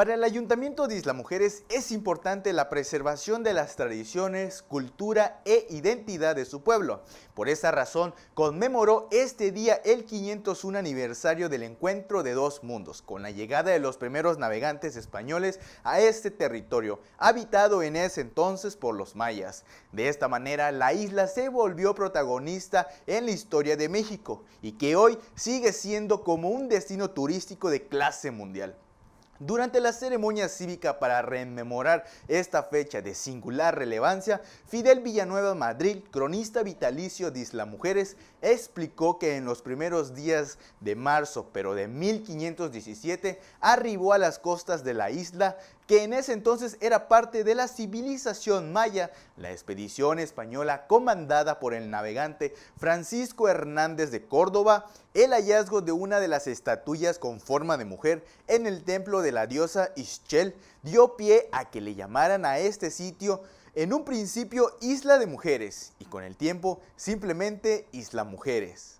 Para el Ayuntamiento de Isla Mujeres es importante la preservación de las tradiciones, cultura e identidad de su pueblo. Por esa razón, conmemoró este día el 501 aniversario del encuentro de dos mundos, con la llegada de los primeros navegantes españoles a este territorio, habitado en ese entonces por los mayas. De esta manera, la isla se volvió protagonista en la historia de México y que hoy sigue siendo como un destino turístico de clase mundial. Durante la ceremonia cívica para rememorar esta fecha de singular relevancia, Fidel Villanueva Madrid, cronista vitalicio de Isla Mujeres, explicó que en los primeros días de marzo, pero de 1517, arribó a las costas de la isla que en ese entonces era parte de la civilización maya, la expedición española comandada por el navegante Francisco Hernández de Córdoba, el hallazgo de una de las estatuillas con forma de mujer en el templo de la diosa Ischel dio pie a que le llamaran a este sitio en un principio Isla de Mujeres y con el tiempo simplemente Isla Mujeres.